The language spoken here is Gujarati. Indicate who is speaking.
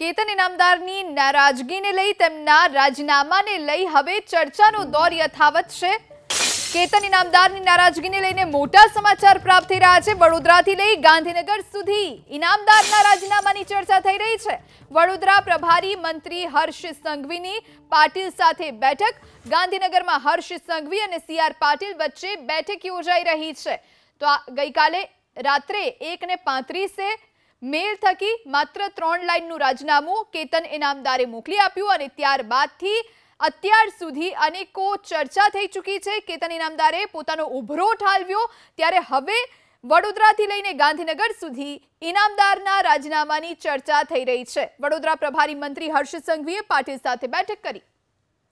Speaker 1: કેતન ઇનામદારની નારાજગીને લઈ તેમનો રાજીનામાને લઈ હવે ચર્ચાનો દોર યથાવત છે કેતન ઇનામદારની નારાજગીને લઈને મોટો સમાચાર પ્રાપ્ત થઈ રહ્યો છે વડોદરાથી લઈ ગાંધીનગર સુધી ઇનામદારના રાજીનામાની ચર્ચા થઈ રહી છે વડોદરા પ્રભારી મંત્રી હર્ષ સંઘવીની પાટીલ સાથે બેઠક ગાંધીનગરમાં હર્ષ સંઘવી અને સીઆર પાટીલ વચ્ચે બેઠક યોજાઈ રહી છે તો ગઈકાલે રાત્રે 1:35એ મેલ થા કે માત્ર 3 લાઈન નું રાજીનામું કેતન ઇનામદારે મોકલી આપ્યું અને ત્યાર બાદથી અત્યાર સુધી अनेको ચર્ચા થઈ ચૂકી છે કેતન ઇનામદારે પોતાનો ઉભરો ઠાલવ્યો ત્યારે હવે વડોદરા થી લઈને ગાંધીનગર સુધી ઇનામદારના રાજીનામાની ચર્ચા થઈ રહી છે વડોદરા પ્રભારી મંત્રી હર્ષ સંઘવીએ પાટી સાથે બેઠક કરી